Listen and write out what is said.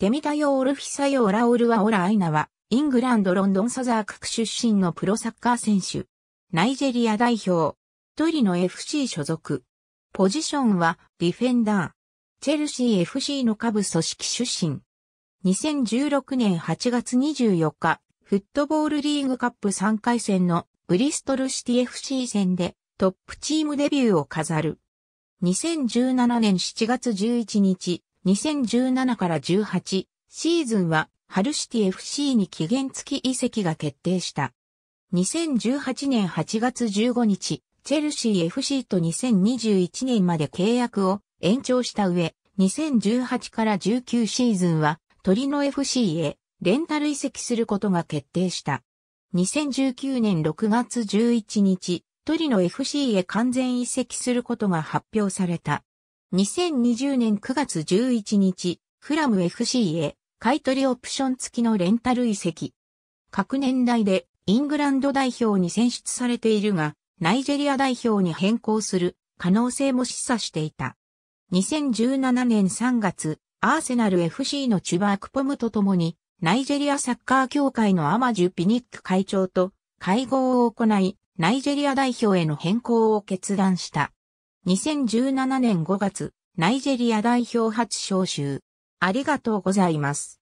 テミタヨ・オルフィサヨ・オラオルワ・オラ・アイナは、イングランド・ロンドン・サザーク区出身のプロサッカー選手。ナイジェリア代表。トイリの FC 所属。ポジションは、ディフェンダー。チェルシー FC の下部組織出身。2016年8月24日、フットボールリーグカップ3回戦のブリストルシティ FC 戦でトップチームデビューを飾る。2017年7月11日、2017から18シーズンはハルシティ FC に期限付き移籍が決定した。2018年8月15日、チェルシー FC と2021年まで契約を延長した上、2018から19シーズンは鳥の FC へレンタル移籍することが決定した。2019年6月11日、鳥の FC へ完全移籍することが発表された。2020年9月11日、フラム FC へ買取オプション付きのレンタル移籍。各年代でイングランド代表に選出されているが、ナイジェリア代表に変更する可能性も示唆していた。2017年3月、アーセナル FC のチュバークポムと共に、ナイジェリアサッカー協会のアマジュ・ピニック会長と会合を行い、ナイジェリア代表への変更を決断した。2017年5月、ナイジェリア代表初招集。ありがとうございます。